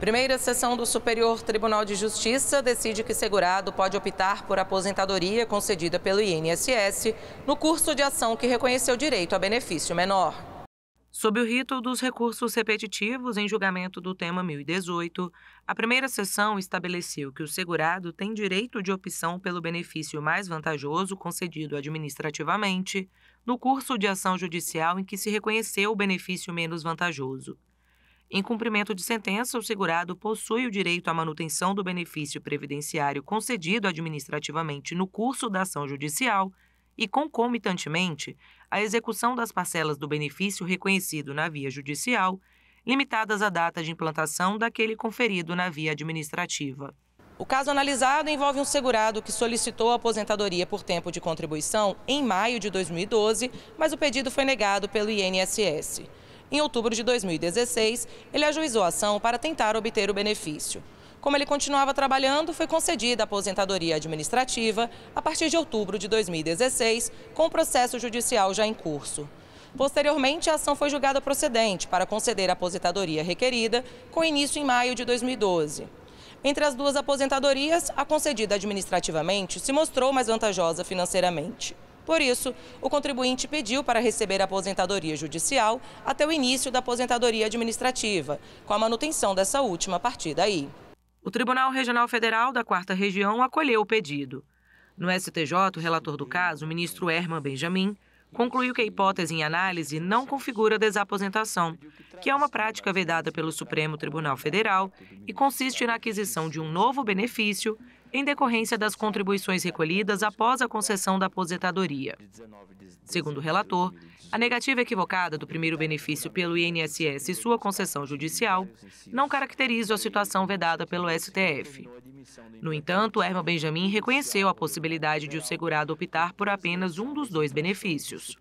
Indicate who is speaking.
Speaker 1: Primeira sessão do Superior Tribunal de Justiça decide que segurado pode optar por aposentadoria concedida pelo INSS no curso de ação que reconheceu direito a benefício menor. Sob o rito dos recursos repetitivos em julgamento do tema 1018, a primeira sessão estabeleceu que o segurado tem direito de opção pelo benefício mais vantajoso concedido administrativamente no curso de ação judicial em que se reconheceu o benefício menos vantajoso. Em cumprimento de sentença, o segurado possui o direito à manutenção do benefício previdenciário concedido administrativamente no curso da ação judicial e, concomitantemente, à execução das parcelas do benefício reconhecido na via judicial, limitadas à data de implantação daquele conferido na via administrativa. O caso analisado envolve um segurado que solicitou a aposentadoria por tempo de contribuição em maio de 2012, mas o pedido foi negado pelo INSS. Em outubro de 2016, ele ajuizou a ação para tentar obter o benefício. Como ele continuava trabalhando, foi concedida a aposentadoria administrativa a partir de outubro de 2016, com o processo judicial já em curso. Posteriormente, a ação foi julgada procedente para conceder a aposentadoria requerida, com início em maio de 2012. Entre as duas aposentadorias, a concedida administrativamente se mostrou mais vantajosa financeiramente. Por isso, o contribuinte pediu para receber a aposentadoria judicial até o início da aposentadoria administrativa, com a manutenção dessa última partida aí. O Tribunal Regional Federal da Quarta Região acolheu o pedido. No STJ, o relator do caso, o ministro Herman Benjamin, concluiu que a hipótese em análise não configura desaposentação, que é uma prática vedada pelo Supremo Tribunal Federal e consiste na aquisição de um novo benefício em decorrência das contribuições recolhidas após a concessão da aposentadoria. Segundo o relator, a negativa equivocada do primeiro benefício pelo INSS e sua concessão judicial não caracteriza a situação vedada pelo STF. No entanto, Herman Benjamin reconheceu a possibilidade de o segurado optar por apenas um dos dois benefícios.